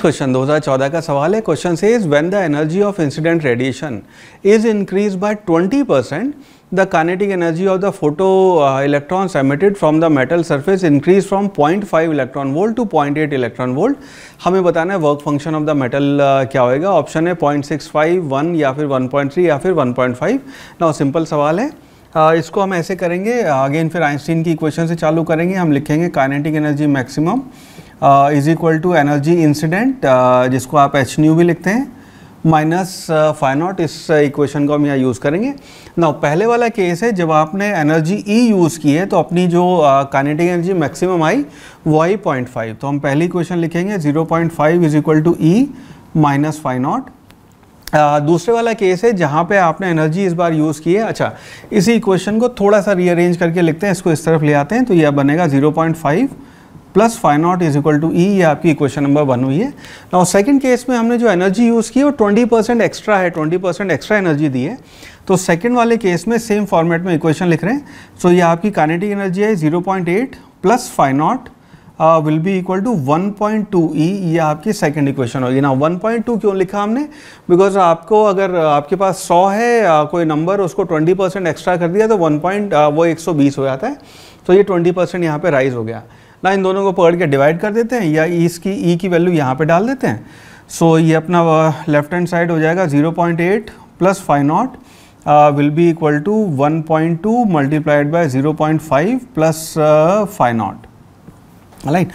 question 2014 का सवाल है क्वेश्चन से is when the energy of incident radiation is increase by 20 percent the kinetic energy of the photo electrons emitted from the metal surface increase from 0.5 electron volt to 0.8 electron volt हमें बताना है work function of the metal क्या होएगा option है point 1 या फिर one या फिर 1.5 नाउ सिंपल सवाल है uh, इसको हम ऐसे करेंगे अगेन uh, फिर आइंस्टीन की इक्वेशन से चालू करेंगे हम लिखेंगे kinetic energy maximum is equal to energy incident जिसको आप एच न्यू भी लिखते हैं माइनस फाइव नॉट इस इक्वेशन uh, को हम यहाँ यूज़ करेंगे ना पहले वाला केस है जब आपने एनर्जी ई यूज़ की है तो अपनी जो काइनेटिक एनर्जी मैक्सिमम आई वो आई पॉइंट फाइव तो हम पहली इक्वेशन लिखेंगे zero point five is equal to E minus five naught दूसरे वाला केस है जहाँ पे आपने एनर्जी इस बार यूज़ की है अच्छा इसी इक्वेशन को थोड़ा सा रीअरेंज करके लिखते हैं इसको इस तरफ ले आते हैं तो यह बनेगा zero point five plus five naught is equal to E ये आपकी इक्वेशन नंबर वन हुई है और सेकंड केस में हमने जो एनर्जी यूज़ की वो 20 परसेंट एक्स्ट्रा है 20 परसेंट एक्स्ट्रा एनर्जी दी है तो सेकंड वाले केस में सेम फॉर्मेट में इक्वेशन लिख रहे हैं सो so, ये आपकी कानेटिक एनर्जी है 0.8 point eight plus five not will be equal to one point E ये आपकी सेकेंड इक्वेशन होगी ना टू क्यों लिखा हमने बिकॉज आपको अगर uh, आपके पास सौ है आ, uh, कोई नंबर उसको ट्वेंटी परसेंट एक्स्ट्रा कर दिया तो वन पॉइंट uh, वो बीस हो जाता है तो ये ट्वेंटी परसेंट यहाँ पर राइज हो गया ना इन दोनों को पकड़ के डिवाइड कर देते हैं या e इसकी ई e की वैल्यू यहाँ पे डाल देते हैं सो so, ये अपना लेफ्ट हैंड साइड हो जाएगा 0.8 point eight plus five not will be equal to 1.2 point two multiplied by zero point five plus five naught right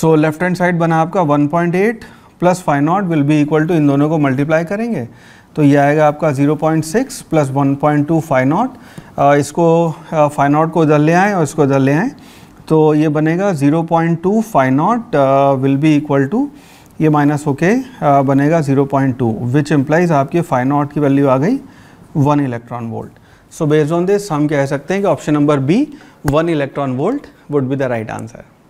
so left hand side बना आपका 1.8 पॉइंट eight plus five not will be equal टू इन दोनों को multiply करेंगे तो ये आएगा आपका 0.6 point six plus one point two five naught इसको फाइव uh, नॉट को उधर ले आएँ और इसको उधर ले आएँ तो ये बनेगा 0.2 point two five not will be equal to ये माइनस होके uh, बनेगा 0.2 पॉइंट टू विच इम्प्लाइज आपकी फाइव नॉट की वैल्यू आ गई one electron volt so based on this हम कह सकते हैं कि option number B one electron volt would be the right answer